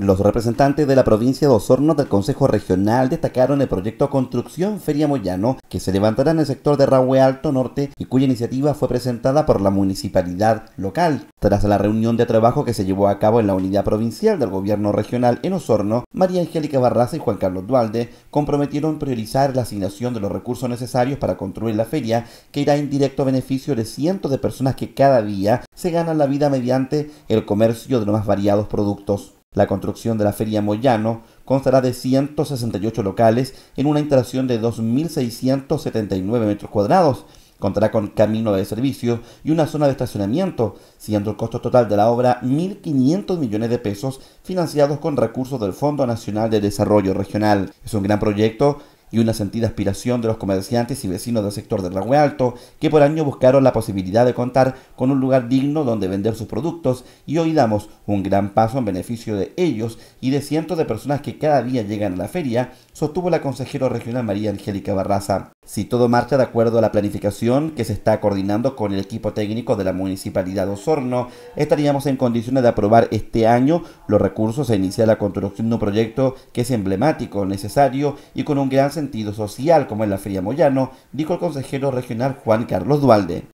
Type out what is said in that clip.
Los representantes de la provincia de Osorno del Consejo Regional destacaron el proyecto Construcción Feria Moyano, que se levantará en el sector de Rahue Alto Norte y cuya iniciativa fue presentada por la municipalidad local. Tras la reunión de trabajo que se llevó a cabo en la unidad provincial del gobierno regional en Osorno, María Angélica Barraza y Juan Carlos Dualde comprometieron priorizar la asignación de los recursos necesarios para construir la feria, que irá en directo beneficio de cientos de personas que cada día se ganan la vida mediante el comercio de los más variados productos. La construcción de la Feria Moyano constará de 168 locales en una instalación de 2.679 metros cuadrados. Contará con camino de servicio y una zona de estacionamiento, siendo el costo total de la obra 1.500 millones de pesos financiados con recursos del Fondo Nacional de Desarrollo Regional. Es un gran proyecto y una sentida aspiración de los comerciantes y vecinos del sector del Lago Alto, que por año buscaron la posibilidad de contar con un lugar digno donde vender sus productos y hoy damos un gran paso en beneficio de ellos y de cientos de personas que cada día llegan a la feria, sostuvo la consejera regional María Angélica Barraza si todo marcha de acuerdo a la planificación que se está coordinando con el equipo técnico de la Municipalidad de Osorno, estaríamos en condiciones de aprobar este año los recursos e iniciar la construcción de un proyecto que es emblemático, necesario y con un gran sentido social como es la Fría Moyano, dijo el consejero regional Juan Carlos Dualde.